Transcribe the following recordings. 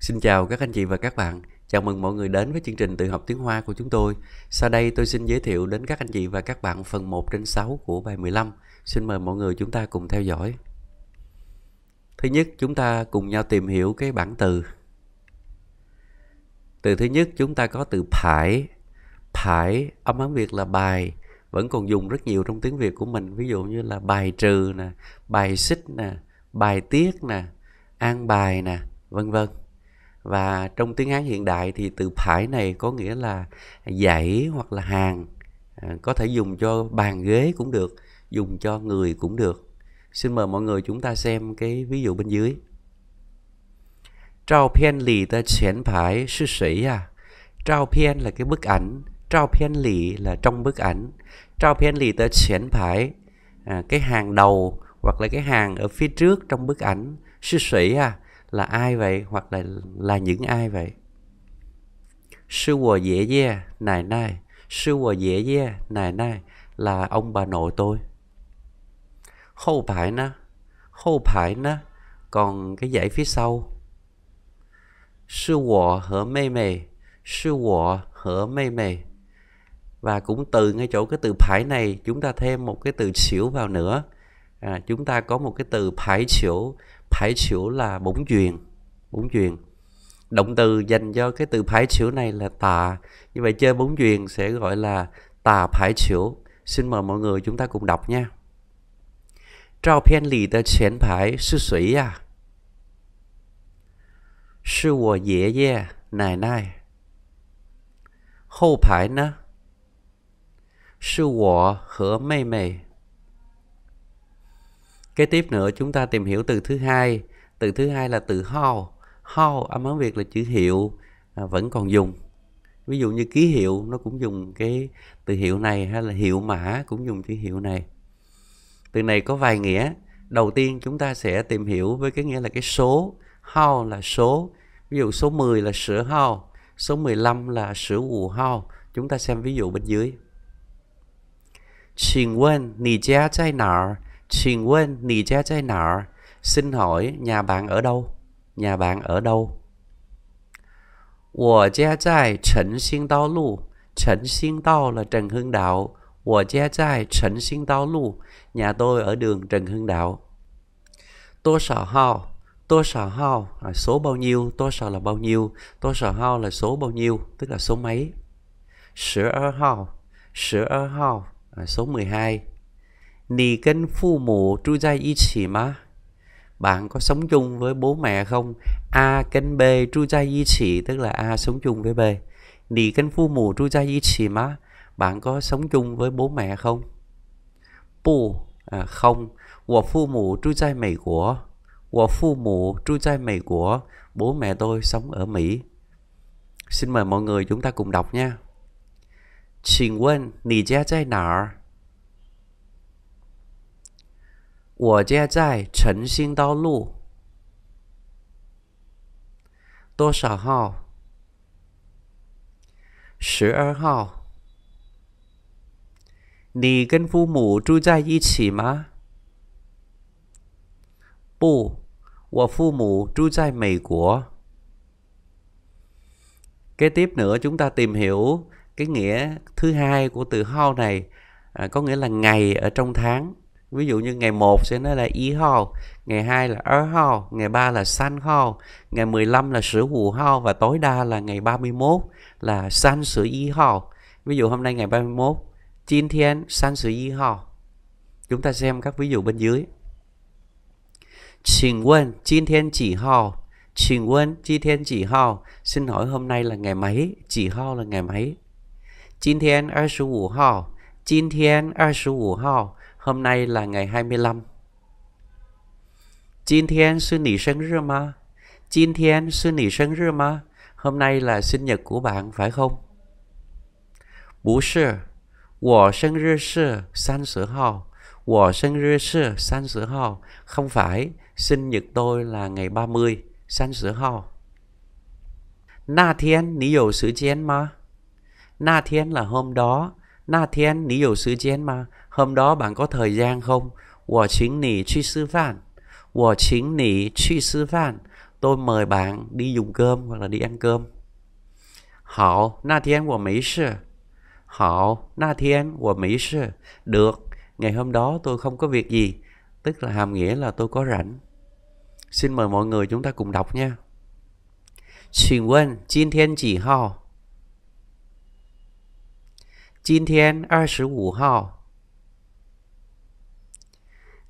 Xin chào các anh chị và các bạn. Chào mừng mọi người đến với chương trình tự học tiếng Hoa của chúng tôi. Sau đây tôi xin giới thiệu đến các anh chị và các bạn phần 1 trên 6 của bài 15. Xin mời mọi người chúng ta cùng theo dõi. Thứ nhất, chúng ta cùng nhau tìm hiểu cái bảng từ. Từ thứ nhất chúng ta có từ phải. Phải âm án Việt là bài vẫn còn dùng rất nhiều trong tiếng Việt của mình, ví dụ như là bài trừ nè, bài xích nè, bài tiết nè, an bài nè, vân vân và trong tiếng Hán hiện đại thì từ phải này có nghĩa là dãy hoặc là hàng à, có thể dùng cho bàn ghế cũng được dùng cho người cũng được xin mời mọi người chúng ta xem cái ví dụ bên dưới trao pian lì ta chuyển phải sư sĩ à trao pian là cái bức ảnh trao pian lì là trong bức ảnh trao pian lì ta chuyển phải à, cái hàng đầu hoặc là cái hàng ở phía trước trong bức ảnh sư sĩ à là ai vậy hoặc là là những ai vậy sư của dễ dê nài nai sư của dễ dê nài nai là ông bà nội tôi khâu phải nó khâu phải nó còn cái dãy phía sau sư của hở mê mê sư của hở mê mê và cũng từ ngay chỗ cái từ phải này chúng ta thêm một cái từ xỉu vào nữa à, chúng ta có một cái từ phải xỉu Phái xỉu là bổn truyền Bổn truyền Động từ dành cho cái từ phái xỉu này là tà Như vậy chơi bổn truyền sẽ gọi là tà phái xỉu Xin mời mọi người chúng ta cùng đọc nha Trao phiên lì tờ chén phái sư sĩ à Sư wo dễ dè nài nài Hậu phái 呢是我和妹妹 Kế tiếp nữa chúng ta tìm hiểu từ thứ hai. Từ thứ hai là từ how. How âm Hán Việt là chữ hiệu à, vẫn còn dùng. Ví dụ như ký hiệu nó cũng dùng cái từ hiệu này hay là hiệu mã cũng dùng chữ hiệu này. Từ này có vài nghĩa. Đầu tiên chúng ta sẽ tìm hiểu với cái nghĩa là cái số. How là số. Ví dụ số 10 là sữa how, số 15 là sữa ủ how. Chúng ta xem ví dụ bên dưới. Xin quên, nì gia chai nào? 请问你家在哪儿? Xin hỏi nhà bạn ở đâu? Nhà bạn ở đâu? 我家在诚兴道路。诚兴道 là Trần Hưng Đạo. 我家在诚兴道路. Nhà tôi ở đường Trần Hưng Đạo. Tô sở hao. Tô sở hao là số bao nhiêu. Tô sở là bao nhiêu. Tô sở hao là số bao nhiêu. Tức là số mấy. Sửa ở hao. Sửa số 12. Nì mù tru chỉ Bạn có sống chung với bố mẹ không? A kênh B tru gia di chỉ tức là A sống chung với B. Nì kênh phu mù tru gia di chỉ má. Bạn có sống chung với bố mẹ không? Bù à, không. Wo phu mù tru gia Mỹ của. Wo phu mù tru gia Mỹ của. Bố mẹ tôi sống ở Mỹ. Xin mời mọi người chúng ta cùng đọc nha. Xin quên, nì gia gia nào? 我家在诚信道路多少号？十二号。你跟父母住在一起吗？不，我父母住在 Mỹ tiếp nữa chúng ta tìm hiểu cái nghĩa thứ hai của từ how này, à, có nghĩa là ngày ở trong tháng ví dụ như ngày 1 sẽ nói là y ho ngày 2 là er ho ngày 3 là san ho ngày 15 là sử hù ho và tối đa là ngày 31 là san sử y ho ví dụ hôm nay ngày 31 chín thiên san sử y ho chúng ta xem các ví dụ bên dưới Xin quân, chín thiên chỉ hao Xin quân, chín thiên chỉ hao Xin hỏi hôm nay là ngày mấy? Chỉ ho là ngày mấy? Chín thiên 25 hao Chín thiên 25 hao Hôm nay là ngày 25. Jin Thiên sư nỉ sinh rư ma. Jin Thiên sư nỉ sinh rư ma. Hôm nay là sinh nhật của bạn phải không? Bú sư. Wo sinh rư sư san sử hào. Wo sinh rư sư san sử hào. Không phải, sinh nhật tôi là ngày 30. San sử hào. Na thiên, ní dầu sứ chén mà. Na thiên là hôm đó. Na thiên, ní dầu sứ chén mà. Hôm đó bạn có thời gian không? tôi mời bạn đi dùng cơm hoặc là đi ăn cơm. Hảo, na Được, ngày hôm đó tôi không có việc gì. Tức là hàm nghĩa là tôi có rảnh. Xin mời mọi người chúng ta cùng đọc nha. Xin quân, Jin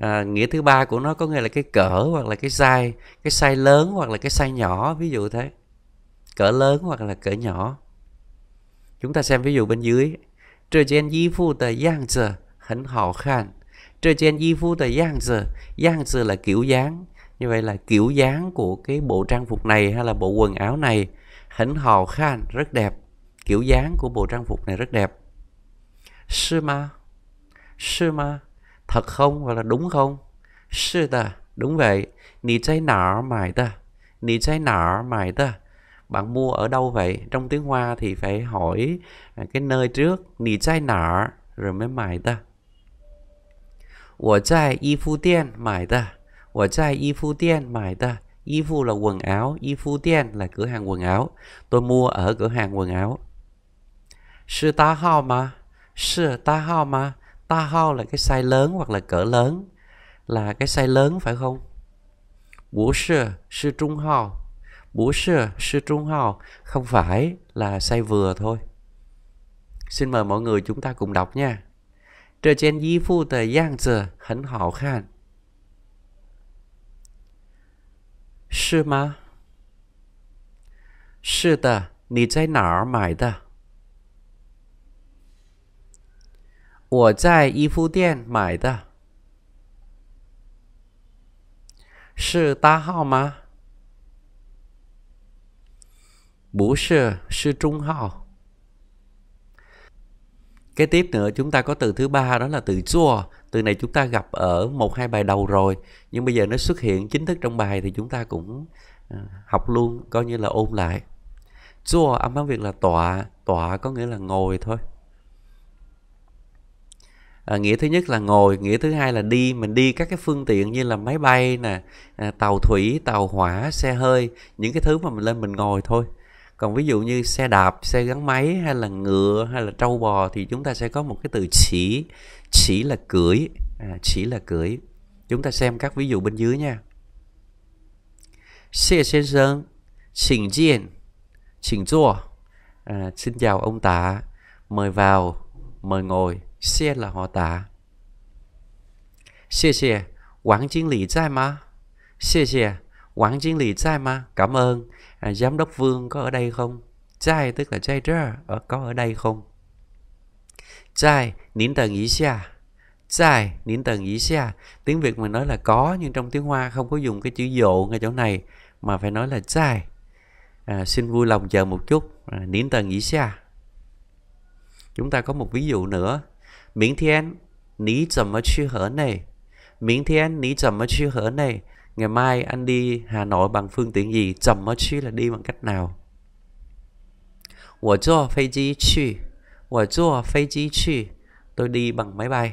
à, nghĩa thứ ba của nó có nghĩa là cái cỡ hoặc là cái size cái size lớn hoặc là cái size nhỏ ví dụ thế cỡ lớn hoặc là cỡ nhỏ chúng ta xem ví dụ bên dưới Trời trên y phu tờ giang giờ hẳn hào khan Trời trên y phu tờ giang giờ giang giờ là kiểu dáng như vậy là kiểu dáng của cái bộ trang phục này hay là bộ quần áo này hẳn hào khan rất đẹp kiểu dáng của bộ trang phục này rất đẹp sư ma sư ma thật không hoặc là đúng không? 是的, đúng vậy. 你在哪儿买的?你在哪儿买的? Bạn mua ở đâu vậy? Trong tiếng Hoa thì phải hỏi à, cái nơi trước. 你在哪儿 rồi mới 买的.我在衣服店买的。我在衣服店买的。Y phu là quần áo, y phu tian là cửa hàng quần áo. Tôi mua ở cửa hàng quần áo. Sư tá hao mà, sư tá hao mà. Ta ho là cái size lớn hoặc là cỡ lớn là cái size lớn phải không? Bố sư, sư trung ho, Bố sư, sư trung ho Không phải là size vừa thôi. Xin mời mọi người chúng ta cùng đọc nha. Trở trên di phu tờ giang giờ hẳn hào khan. Sư mà? Sư tờ, nì zai nảo mải tờ? 我在衣服店买的。是大号吗？不是，是中号. Kế tiếp nữa chúng ta có từ thứ ba đó là từ chua. Từ này chúng ta gặp ở một hai bài đầu rồi, nhưng bây giờ nó xuất hiện chính thức trong bài thì chúng ta cũng ờ, học luôn coi như là ôn lại. Chua âm phán việc là tọa, tọa có nghĩa là ngồi thôi à, nghĩa thứ nhất là ngồi nghĩa thứ hai là đi mình đi các cái phương tiện như là máy bay nè à, tàu thủy tàu hỏa xe hơi những cái thứ mà mình lên mình ngồi thôi còn ví dụ như xe đạp xe gắn máy hay là ngựa hay là trâu bò thì chúng ta sẽ có một cái từ chỉ chỉ là cưỡi à, chỉ là cưỡi chúng ta xem các ví dụ bên dưới nha Xe Xie Sơn Xin Jian Xin Chua à, Xin chào ông tạ Mời vào Mời ngồi 谢了 họ tạ. 谢谢，Quảng Chiến Lý tại mà. 谢谢, Quảng Chiến Lý tại mà. Cảm ơn. À, giám đốc Vương có ở đây không? Tại tức là tại đó, ở, có ở đây không? Tại, nín tầng ý xa. Tại, nín tầng ý xa. Tiếng Việt mình nói là có, nhưng trong tiếng Hoa không có dùng cái chữ dụ ở chỗ này, mà phải nói là tại. À, xin vui lòng chờ một chút, à, nín tầng ý xa. Chúng ta có một ví dụ nữa 明天你怎么去河内？明天你怎么去河内？Ngày mai anh đi Hà Nội bằng phương tiện gì? gì? 怎么 chi là đi bằng cách nào? 我坐飞机去。我坐飞机去。Tôi đi bằng máy bay.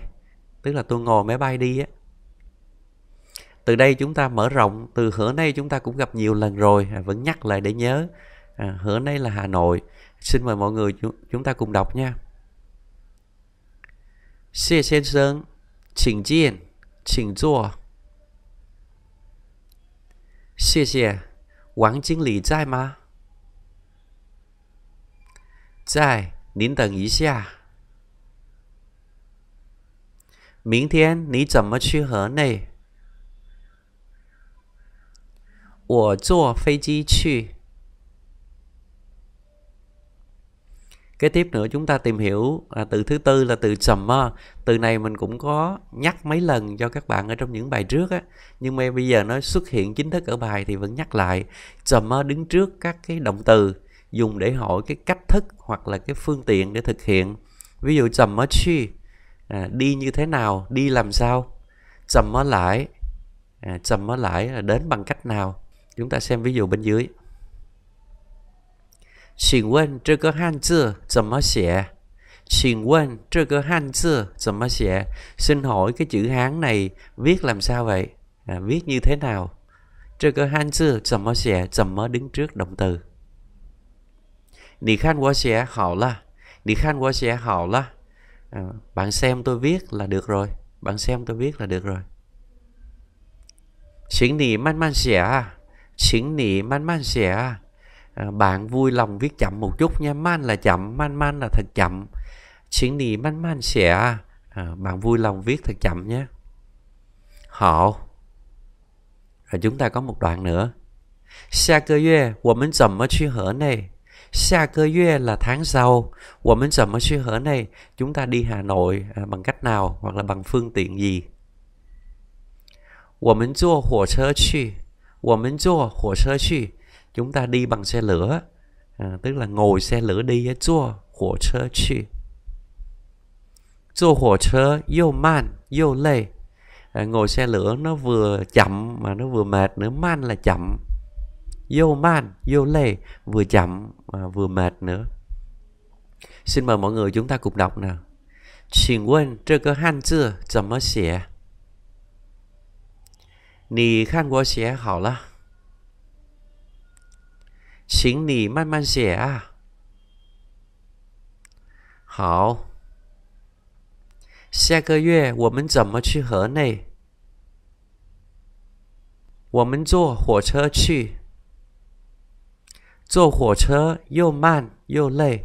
Tức là tôi ngồi máy bay đi á. Từ đây chúng ta mở rộng. Từ hữa nay chúng ta cũng gặp nhiều lần rồi. À, vẫn nhắc lại để nhớ. À, hữa nay là Hà Nội. Xin mời mọi người chúng ta cùng đọc nha. 谢先生，请进，请坐。谢谢。王经理在吗？在，您等一下。明天你怎么去河内？我坐飞机去。Kế tiếp nữa chúng ta tìm hiểu à, từ thứ tư là từ summer. Từ này mình cũng có nhắc mấy lần cho các bạn ở trong những bài trước á. Nhưng mà bây giờ nó xuất hiện chính thức ở bài thì vẫn nhắc lại. Summer đứng trước các cái động từ dùng để hỏi cái cách thức hoặc là cái phương tiện để thực hiện. Ví dụ summer chi à, đi như thế nào, đi làm sao. Summer lại, à, summer lại là đến bằng cách nào. Chúng ta xem ví dụ bên dưới chữ Chữ 请问这个汉字怎么写? Xin quên trơ cơ han xưa 怎么写? Xin hỏi cái chữ Hán này viết làm sao vậy? À, viết như thế nào? Trơ cơ han xưa 怎么写?怎么 đứng trước động từ? Nì khan quá xẻ hảo là Nì khan quá xẻ hảo là à, Bạn xem tôi viết là được rồi Bạn xem tôi viết là được rồi Xin nì man man xẻ à. Xin nì man man xẻ à à, bạn vui lòng viết chậm một chút nha man là chậm man man là thật chậm xin đi man man sẽ à, bạn vui lòng viết thật chậm nhé họ rồi chúng ta có một đoạn nữa xa cơ yue của mình dầm ở suy hở này xa cơ yue là tháng sau của mình dầm ở suy hở này chúng ta đi hà nội à, bằng cách nào hoặc là bằng phương tiện gì 我们坐火车去，我们坐火车去。chúng ta đi bằng xe lửa à, tức là ngồi xe lửa đi chua hỏa chơ chứ chua hỏa chơ yêu man vô lê à, ngồi xe lửa nó vừa chậm mà nó vừa mệt nữa man là chậm vô man vô lê vừa chậm mà vừa mệt nữa xin mời mọi người chúng ta cùng đọc nào Xin quên, cái cái hàn chữ, 怎么写？你看过写好了。请你慢慢写啊。好，下个月我们怎么去河内？我们坐火车去。坐火车又慢又累. À?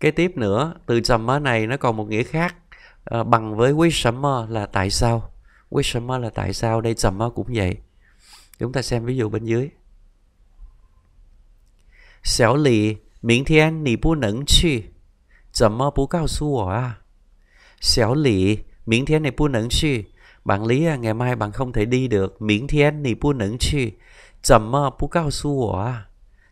Kế tiếp nữa, từ trầm mơ này nó còn một nghĩa khác à, bằng với quý sấm mơ là tại sao. Quý sấm mơ là tại sao, đây trầm mơ cũng vậy chúng ta xem ví dụ bên dưới Xiao Lì, miễn thiên nì bu nẫn chư, zẩm mơ bú cao su ổ à? Xiao Lì, miễn thiên nì bu nẫn chư, bạn Lý à, ngày mai bạn không thể đi được, miễn thiên nì bu nẫn chư, zẩm mơ bú cao su ổ à?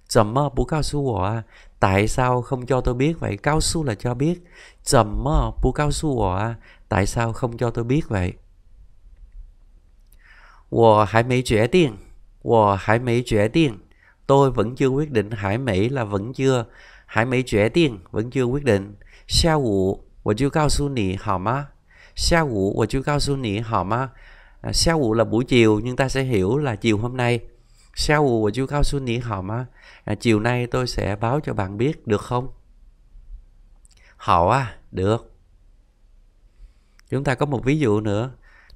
Zẩm mơ bú cao su ổ à? Tại sao không cho tôi biết vậy? Cao su là cho biết. Zẩm mơ bú cao su ổ à? Tại sao không cho tôi biết vậy? 我还没决定，我还没决定。Tôi vẫn chưa quyết định hải mỹ là vẫn chưa. Hải mỹ quyết định, vẫn chưa quyết định. Xa ngủ, tôi chưa cao su nỉ hả má? Xa ngủ, tôi chưa cao su nỉ hả má? Xa ngủ là buổi chiều, nhưng ta sẽ hiểu là chiều hôm nay. Xa ngủ, tôi chưa cao su nỉ hả má? Chiều nay tôi sẽ báo cho bạn biết, được không? Họ à, được. Chúng ta có một ví dụ nữa.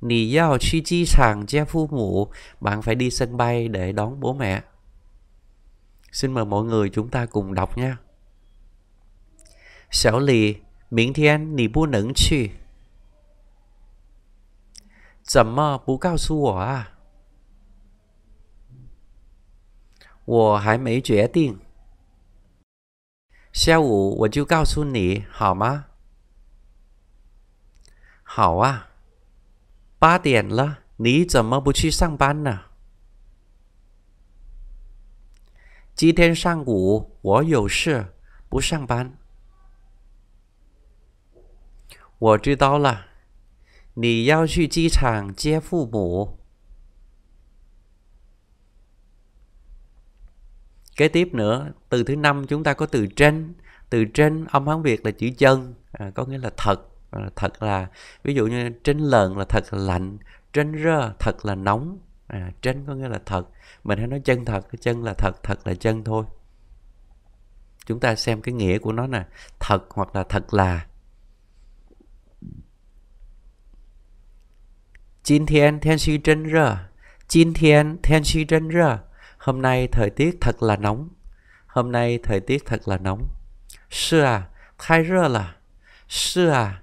Nì giao chi chi sàng che phu mụ, bạn phải đi sân bay để đón bố mẹ. Xin mời mọi người chúng ta cùng đọc nha. Xảo lì, miễn thiên nì bu nửng chi. Zầm mơ bú cao su 我啊？我还没决定。下午我就告诉你好吗？好啊。八点了，你怎么不去上班呢？今天上午我有事，不上班。我知道了，你要去机场接父母。Kế tiếp nữa, từ thứ năm chúng ta có từ trên. Từ trên âm Hán Việt là chữ chân, à, có nghĩa là thật. Ờ, thật là ví dụ như trên lợn là thật là lạnh trên rơ thật là nóng à, trên có nghĩa là thật mình hay nói chân thật cái chân là thật thật là chân thôi chúng ta xem cái nghĩa của nó nè thật hoặc là thật là chín thiên thiên si trên rơ chín thiên thiên si trên rơ Hôm nay thời tiết thật là nóng Hôm nay thời tiết thật là nóng Sư à, thay rơ là Sư à,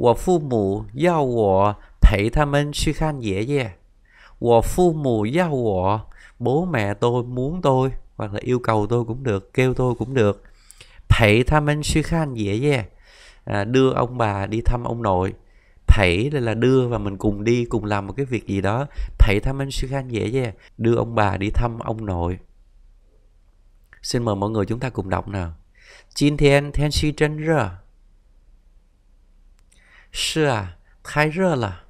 我父母要我陪他们去看爷爷。我父母要我 bố mẹ tôi muốn tôi hoặc là yêu cầu tôi cũng được, kêu tôi cũng được. Thầy thăm anh suy khan dễ dè. đưa ông bà đi thăm ông nội. Thầy là, là đưa và mình cùng đi, cùng làm một cái việc gì đó. Thầy thăm anh suy khan dễ dè. Đưa ông bà đi thăm ông nội. Xin mời mọi người chúng ta cùng đọc nào. Jin thiên thiên suy chân rồi. 是啊，太热了。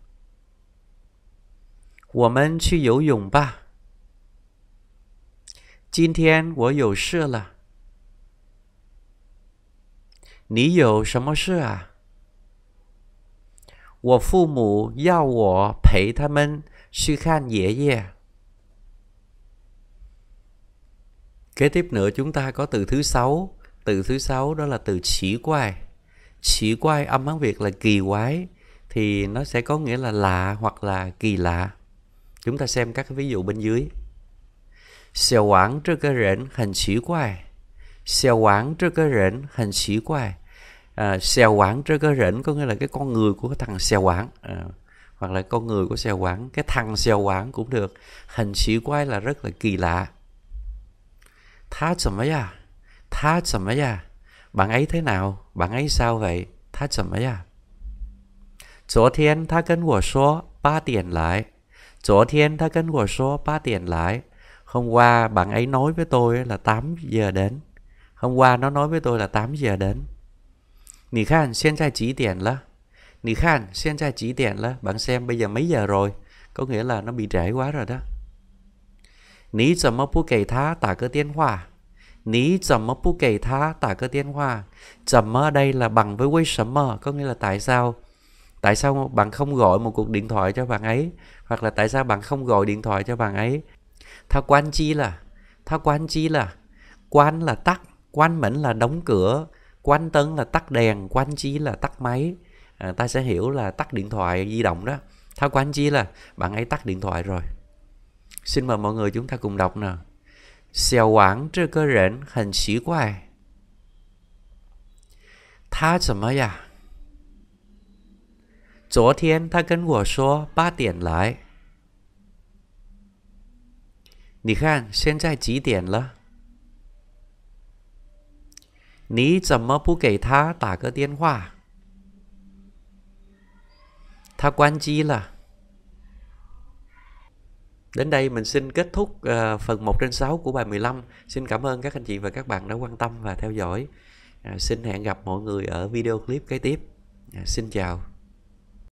我们去游泳吧。今天我有事了。你有什么事啊？我父母要我陪他们去看爷爷。cái t i ế p nữa chúng ta có từ thứ sáu từ thứ sáu đó là từ chỉ qua y sĩ quay âm Hán Việt là kỳ quái thì nó sẽ có nghĩa là lạ hoặc là kỳ lạ. Chúng ta xem các ví dụ bên dưới. Xèo quảng trước cái rễn hành sĩ quai. Xèo quảng trước cái rễn hành sĩ quai. À, xèo quảng trước cái rễn có nghĩa là cái con người của thằng xèo quảng. À, hoặc là con người của xèo quảng. Cái thằng xèo quảng cũng được. Hành sĩ quay là rất là kỳ lạ. Thá chầm ấy à? Thá chầm ấy à? Bạn ấy thế nào? Bạn ấy sao vậy? Tha chậm ấy à? Chỗ thiên tha cân của số 3 tiền lại. Chỗ thiên tha cân của số 3 tiền lại. Hôm qua bạn ấy nói với tôi là 8 giờ đến. Hôm qua nó nói với tôi là 8 giờ đến. Nì khan, hiện tại chỉ tiền là? Nì khan, hiện tại chỉ tiền là? Bạn xem bây giờ mấy giờ rồi? Có nghĩa là nó bị trễ quá rồi đó. Nì 怎么不给他打个电话？Ní dầm mơ bú kể tha tả cơ tiên hoa Dầm mơ đây là bằng với quay sấm mơ Có nghĩa là tại sao Tại sao bạn không gọi một cuộc điện thoại cho bạn ấy Hoặc là tại sao bạn không gọi điện thoại cho bạn ấy Tha quan chi là Tha quan chi là Quan là tắt Quan mẫn là đóng cửa Quan tấn là tắt đèn Quan chi là tắt máy à, Ta sẽ hiểu là tắt điện thoại di động đó Tha quan chi là bạn ấy tắt điện thoại rồi Xin mời mọi người chúng ta cùng đọc nào 小王这个人很奇怪，他怎么呀？昨天他跟我说八点来，你看现在几点了？你怎么不给他打个电话？他关机了。Đến đây mình xin kết thúc ờ, phần 1 trên 6 của bài 15. Xin cảm ơn các anh chị và các bạn đã quan tâm và theo dõi. À, xin hẹn gặp mọi người ở video clip kế tiếp. À, xin chào.